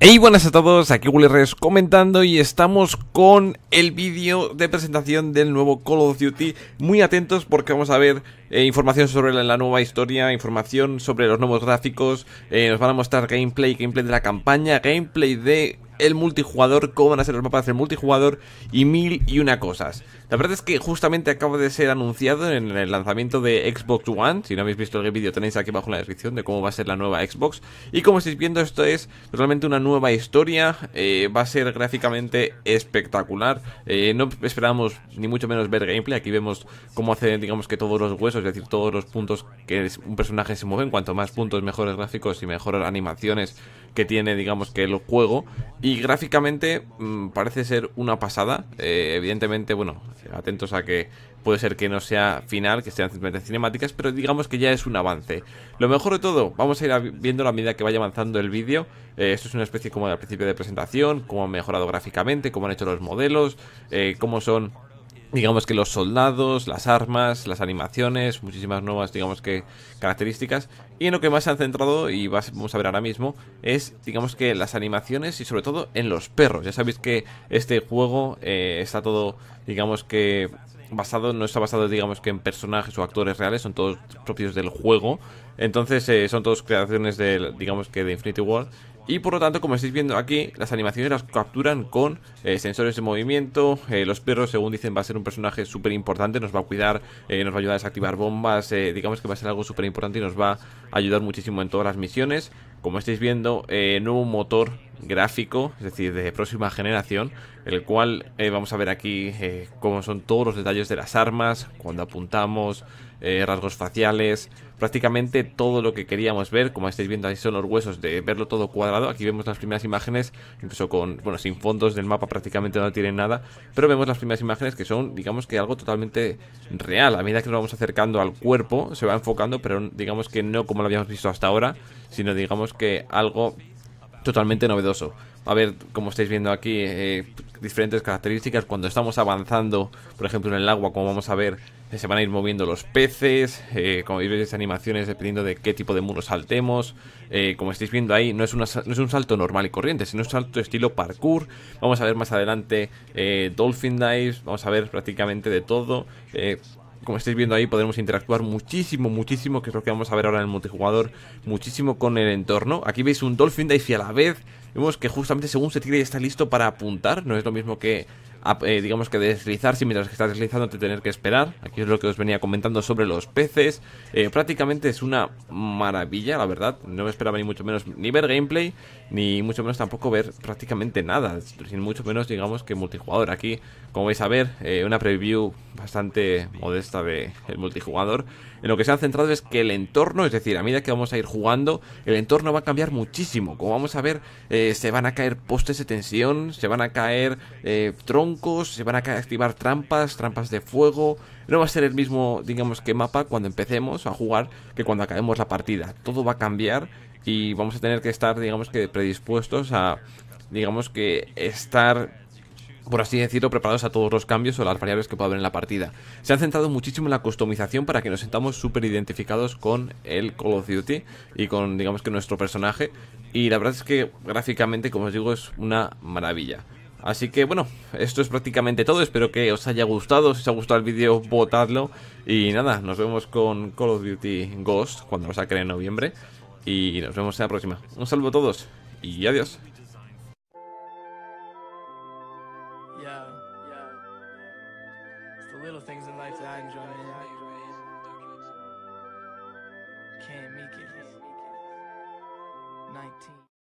Hey, buenas a todos, aquí GullerRes comentando y estamos con el vídeo de presentación del nuevo Call of Duty. Muy atentos porque vamos a ver eh, información sobre la, nueva historia, información sobre los nuevos gráficos, eh, nos van a mostrar gameplay, gameplay de la campaña, gameplay de el multijugador, cómo van a ser los mapas del multijugador y mil y una cosas. La verdad es que justamente acaba de ser anunciado en el lanzamiento de Xbox One. Si no habéis visto el vídeo tenéis aquí abajo en la descripción de cómo va a ser la nueva Xbox. Y como estáis viendo esto es realmente una nueva historia. Eh, va a ser gráficamente espectacular. Eh, no esperamos ni mucho menos ver gameplay. Aquí vemos cómo hacen digamos que todos los huesos, es decir, todos los puntos que un personaje se mueve. cuanto más puntos, mejores gráficos y mejores animaciones que tiene, digamos, que el juego. Y gráficamente mm, parece ser una pasada. Eh, evidentemente, bueno, atentos a que puede ser que no sea final, que sean simplemente cinemáticas, pero digamos que ya es un avance. Lo mejor de todo, vamos a ir viendo a medida que vaya avanzando el vídeo. Eh, esto es una especie como al principio de presentación, cómo han mejorado gráficamente, cómo han hecho los modelos, eh, cómo son digamos que los soldados, las armas, las animaciones, muchísimas nuevas, digamos que características. Y en lo que más se han centrado, y vamos a ver ahora mismo, es, digamos que las animaciones y sobre todo en los perros. Ya sabéis que este juego eh, está todo, digamos que basado, no está basado, digamos, que en personajes o actores reales, son todos propios del juego. Entonces, eh, son todos creaciones de, digamos que de Infinity World. Y por lo tanto, como estáis viendo aquí, las animaciones las capturan con eh, sensores de movimiento. Eh, los perros, según dicen, va a ser un personaje súper importante. Nos va a cuidar, nos va a ayudar a desactivar bombas. digamos que va a ser algo súper importante y nos va a ayudar muchísimo en todas las misiones. Como estáis viendo, nuevo motor gráfico, es decir, de próxima generación, el cual eh, vamos a ver aquí eh, cómo son todos los detalles de las armas, cuando apuntamos, eh, rasgos faciales, prácticamente todo lo que queríamos ver, como estáis viendo ahí son los huesos de verlo todo cuadrado, aquí vemos las primeras imágenes, incluso con, bueno, sin fondos del mapa prácticamente no tienen nada, pero vemos las primeras imágenes que son, digamos que algo totalmente real, a medida que nos vamos acercando al cuerpo, se va enfocando, pero digamos que no como lo habíamos visto hasta ahora, sino digamos que algo totalmente novedoso. A ver, como estáis viendo aquí, eh, diferentes características. Cuando estamos avanzando, por ejemplo, en el agua, como vamos a ver, eh, se van a ir moviendo los peces. Eh, como veis, animaciones dependiendo de qué tipo de muro saltemos. como estáis viendo ahí, no es, es, un salto normal y corriente, sino un salto estilo parkour. Vamos a ver más adelante Dolphin Dives. Vamos a ver prácticamente de todo como estáis viendo ahí, podemos interactuar muchísimo, muchísimo, que es lo que vamos a ver ahora en el multijugador, muchísimo con el entorno. Aquí veis un Dolphin Dice y a la vez vemos que justamente según se tira ya está listo para apuntar, no es lo mismo que eh, digamos que deslizar, si mientras que estás deslizando te tener que esperar. Aquí es lo que os venía comentando sobre los peces. Eh, prácticamente es una maravilla, la verdad. No me esperaba ni mucho menos ni ver gameplay, ni mucho menos tampoco ver prácticamente nada. Sin mucho menos, digamos que multijugador. Aquí, como vais a ver, eh, una preview bastante modesta del el multijugador. En lo que se han centrado es que el entorno, es decir, a medida que vamos a ir jugando, el entorno va a cambiar muchísimo. Como vamos a ver, se van a caer postes de tensión, se van a caer troncos se van a activar trampas, trampas de fuego. No va a ser el mismo, digamos, que mapa cuando empecemos a jugar que cuando acabemos la partida. Todo va a cambiar y vamos a tener que estar, digamos, que predispuestos a, digamos, que estar por así decirlo, preparados a todos los cambios o las variables que pueda haber en la partida. Se han centrado muchísimo en la customización para que nos sentamos súper identificados con el Call of Duty y con, digamos que, nuestro personaje. Y la verdad es que gráficamente, como os digo, es una maravilla. Así que bueno, esto es prácticamente todo. Espero que os haya gustado. Si os ha gustado el vídeo, votadlo. Y nada, nos vemos con Call of Duty Ghost cuando lo saquen en noviembre. Y nos vemos en la próxima. Un saludo a todos y adiós.